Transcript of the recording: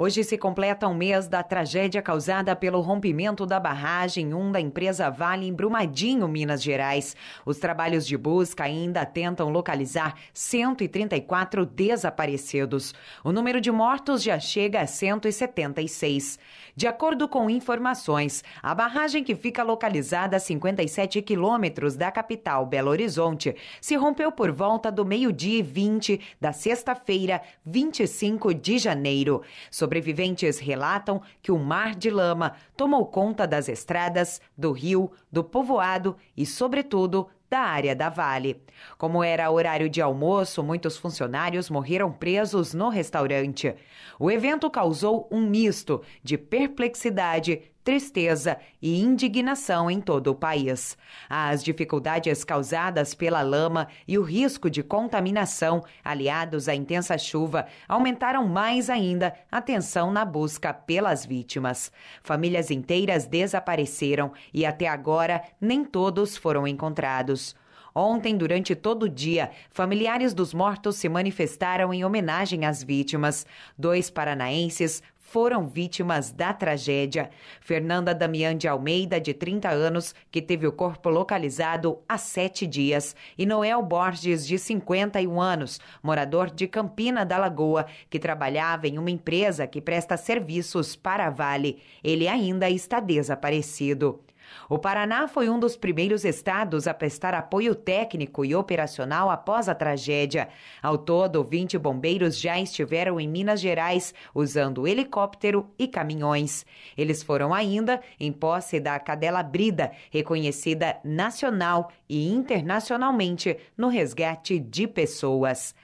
Hoje se completa um mês da tragédia causada pelo rompimento da barragem 1 da empresa Vale em Brumadinho, Minas Gerais. Os trabalhos de busca ainda tentam localizar 134 desaparecidos. O número de mortos já chega a 176. De acordo com informações, a barragem que fica localizada a 57 quilômetros da capital Belo Horizonte se rompeu por volta do meio-dia 20 da sexta-feira, 25 de janeiro. Sob Sobreviventes relatam que o mar de lama tomou conta das estradas, do rio, do povoado e, sobretudo, da área da Vale. Como era horário de almoço, muitos funcionários morreram presos no restaurante. O evento causou um misto de perplexidade, tristeza e indignação em todo o país. As dificuldades causadas pela lama e o risco de contaminação, aliados à intensa chuva, aumentaram mais ainda a tensão na busca pelas vítimas. Famílias inteiras desapareceram e até agora nem todos foram encontrados. Ontem, durante todo o dia, familiares dos mortos se manifestaram em homenagem às vítimas. Dois paranaenses foram vítimas da tragédia. Fernanda Damián de Almeida, de 30 anos, que teve o corpo localizado há sete dias, e Noel Borges, de 51 anos, morador de Campina da Lagoa, que trabalhava em uma empresa que presta serviços para a Vale. Ele ainda está desaparecido. O Paraná foi um dos primeiros estados a prestar apoio técnico e operacional após a tragédia. Ao todo, 20 bombeiros já estiveram em Minas Gerais, usando helicóptero e caminhões. Eles foram ainda em posse da cadela Brida, reconhecida nacional e internacionalmente no resgate de pessoas.